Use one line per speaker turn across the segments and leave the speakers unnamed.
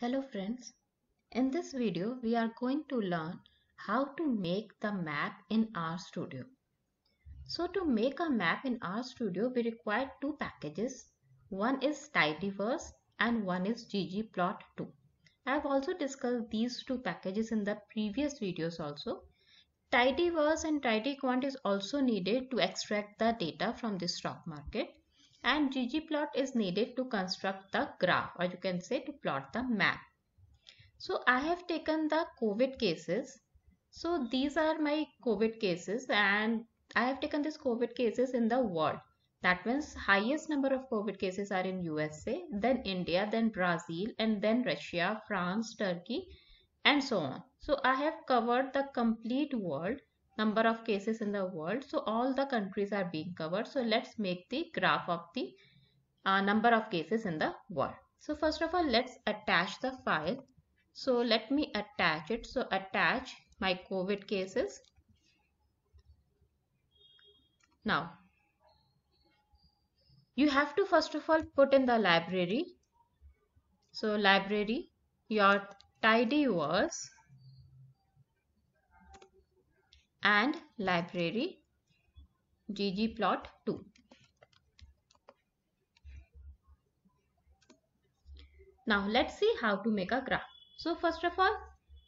Hello friends, in this video we are going to learn how to make the map in RStudio. So to make a map in RStudio we require two packages. One is tidyverse and one is ggplot2. I have also discussed these two packages in the previous videos also. Tidyverse and tidyquant is also needed to extract the data from the stock market and ggplot is needed to construct the graph or you can say to plot the map. So I have taken the COVID cases. So these are my COVID cases and I have taken these COVID cases in the world. That means highest number of COVID cases are in USA, then India, then Brazil, and then Russia, France, Turkey, and so on. So I have covered the complete world number of cases in the world. So all the countries are being covered. So let's make the graph of the uh, number of cases in the world. So first of all, let's attach the file. So let me attach it. So attach my COVID cases. Now, you have to first of all put in the library. So library, your tidy was and library ggplot2. Now let's see how to make a graph. So first of all,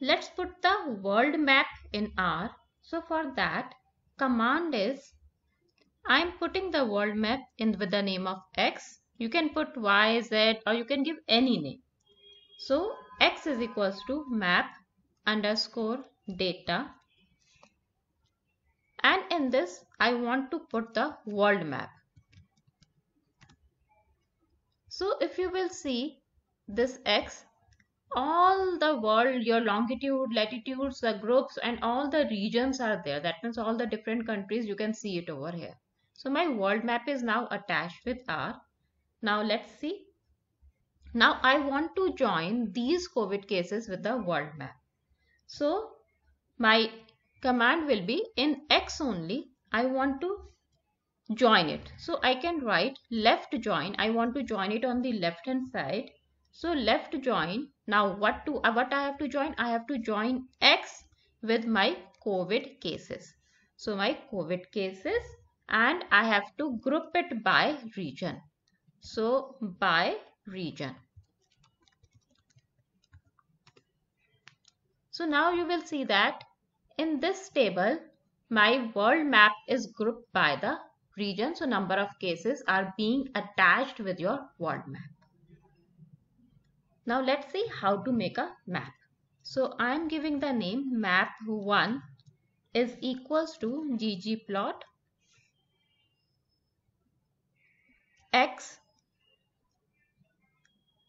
let's put the world map in R. So for that, command is, I'm putting the world map in with the name of X. You can put Y, Z or you can give any name. So X is equals to map underscore data and in this I want to put the world map. So if you will see this X, all the world, your longitude, latitudes, the groups and all the regions are there. That means all the different countries, you can see it over here. So my world map is now attached with R. Now let's see. Now I want to join these COVID cases with the world map. So my command will be in x only I want to join it. So I can write left join. I want to join it on the left hand side. So left join. Now what to uh, what I have to join? I have to join x with my COVID cases. So my COVID cases and I have to group it by region. So by region. So now you will see that in this table, my world map is grouped by the region. So number of cases are being attached with your world map. Now let's see how to make a map. So I am giving the name map1 is equals to ggplot x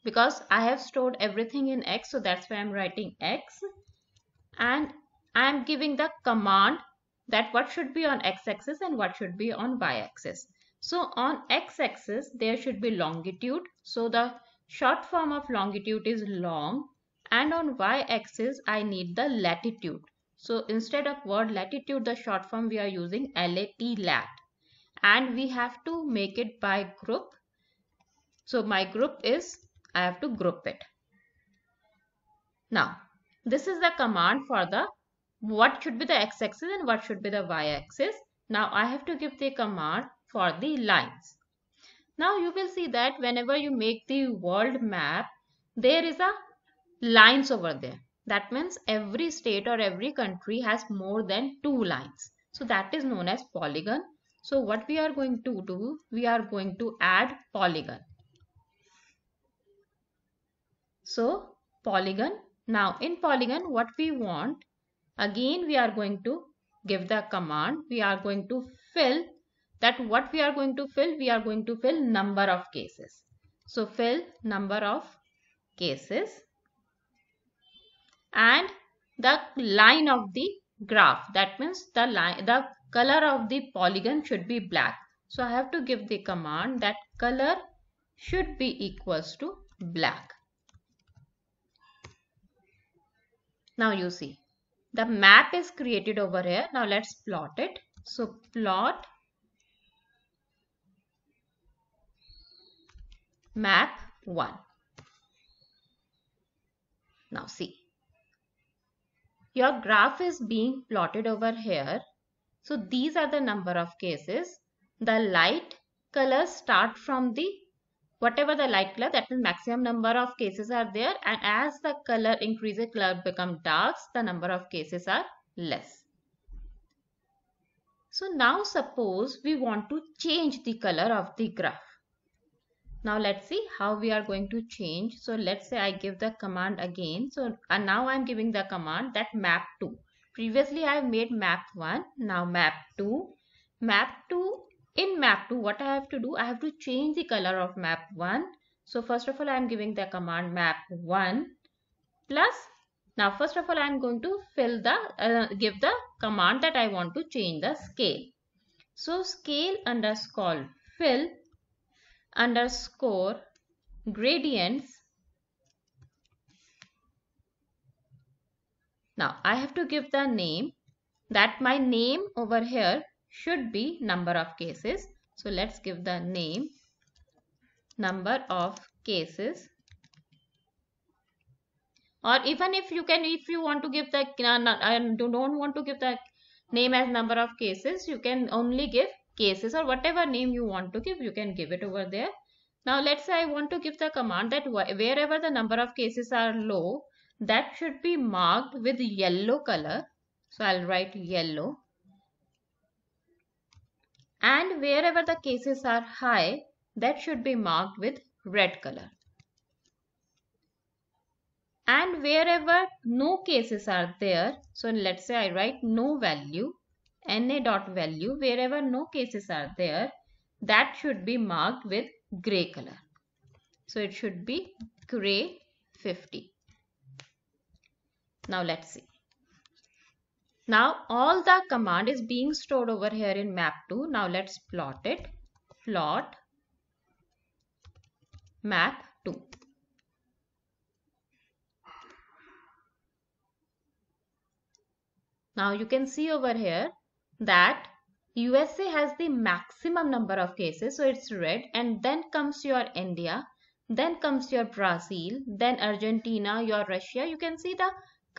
because I have stored everything in x so that's why I'm writing x and I am giving the command that what should be on x-axis and what should be on y-axis. So on x-axis there should be longitude. So the short form of longitude is long and on y-axis I need the latitude. So instead of word latitude the short form we are using LAT lat and we have to make it by group. So my group is I have to group it. Now this is the command for the what should be the x-axis and what should be the y-axis. Now I have to give the command for the lines. Now you will see that whenever you make the world map, there is a lines over there. That means every state or every country has more than two lines. So that is known as polygon. So what we are going to do, we are going to add polygon. So polygon. Now in polygon, what we want again we are going to give the command we are going to fill that what we are going to fill we are going to fill number of cases so fill number of cases and the line of the graph that means the line the color of the polygon should be black so i have to give the command that color should be equals to black now you see the map is created over here now let's plot it so plot map 1 now see your graph is being plotted over here so these are the number of cases the light colors start from the whatever the light color that means maximum number of cases are there and as the color increases color become darks the number of cases are less. So now suppose we want to change the color of the graph. Now let's see how we are going to change. So let's say I give the command again. So and now I'm giving the command that map two. Previously I have made map 1. Now map 2. Map 2 in map 2 what I have to do I have to change the color of map 1 so first of all I am giving the command map 1 plus now first of all I am going to fill the uh, give the command that I want to change the scale so scale underscore fill underscore gradients now I have to give the name that my name over here should be number of cases. So let's give the name number of cases or even if you can if you want to give the I uh, uh, don't want to give the name as number of cases you can only give cases or whatever name you want to give you can give it over there. Now let's say I want to give the command that wherever the number of cases are low that should be marked with yellow color. So I'll write yellow and wherever the cases are high that should be marked with red color. And wherever no cases are there, so let's say I write no value, na dot value, wherever no cases are there, that should be marked with gray color. So it should be gray 50. Now let's see. Now all the command is being stored over here in map2. Now let's plot it. Plot map2. Now you can see over here that USA has the maximum number of cases, so it's red, and then comes your India, then comes your Brazil, then Argentina, your Russia. You can see the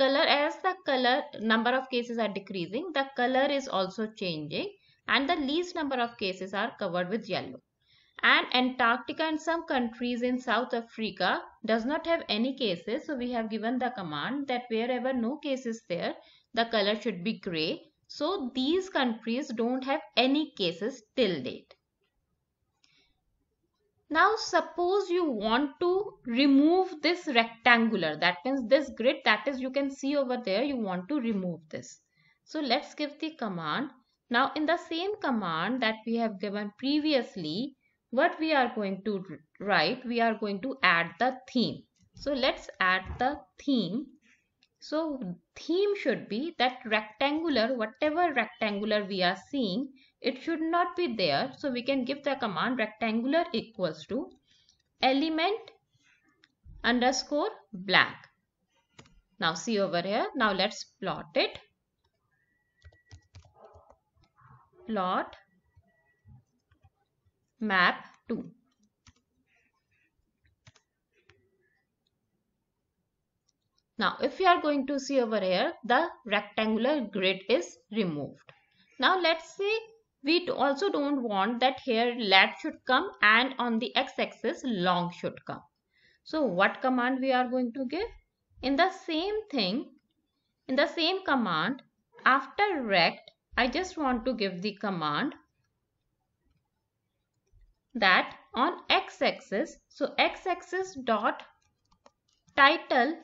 color as the color number of cases are decreasing the color is also changing and the least number of cases are covered with yellow and antarctica and some countries in south africa does not have any cases so we have given the command that wherever no cases there the color should be gray so these countries don't have any cases till date now suppose you want to remove this rectangular that means this grid that is you can see over there you want to remove this. So let's give the command. Now in the same command that we have given previously what we are going to write we are going to add the theme. So let's add the theme so theme should be that rectangular, whatever rectangular we are seeing, it should not be there. So we can give the command rectangular equals to element underscore black. Now see over here. Now let's plot it. Plot map 2. Now, if we are going to see over here, the rectangular grid is removed. Now, let's say we also don't want that here lat should come and on the x-axis long should come. So, what command we are going to give? In the same thing, in the same command, after rect, I just want to give the command that on x-axis, so x-axis dot title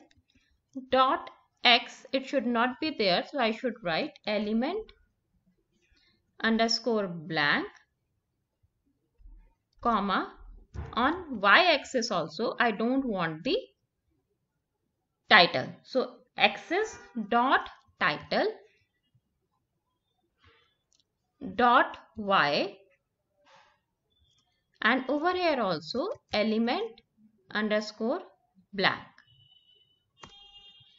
dot x it should not be there so I should write element underscore blank comma on y axis also I don't want the title so axis dot title dot y and over here also element underscore blank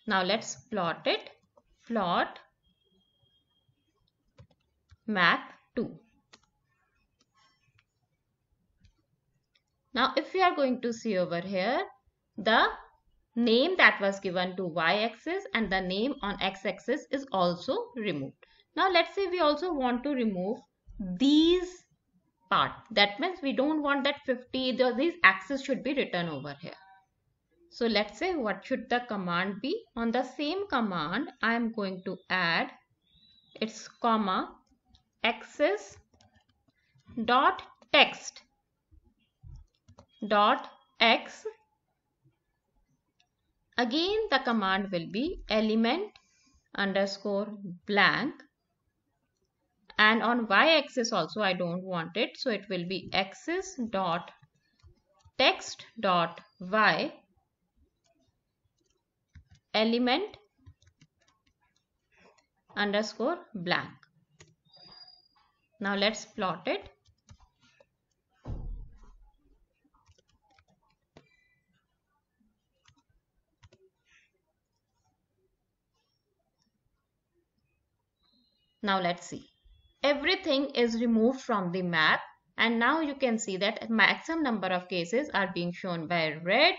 now let's plot it. Plot map 2. Now if we are going to see over here, the name that was given to y-axis and the name on x-axis is also removed. Now let's say we also want to remove these part. That means we don't want that 50, these axes should be written over here. So let's say what should the command be? On the same command, I am going to add its comma access dot text dot x again the command will be element underscore blank and on y axis also I don't want it so it will be axis dot text dot y element underscore blank. Now let's plot it. Now let's see. Everything is removed from the map and now you can see that maximum number of cases are being shown by red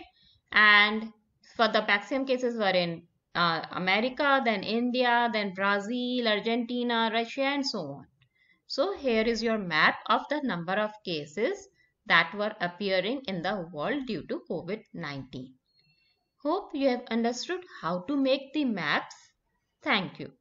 and for the PAXIM cases were in uh, America, then India, then Brazil, Argentina, Russia and so on. So here is your map of the number of cases that were appearing in the world due to COVID-19. Hope you have understood how to make the maps. Thank you.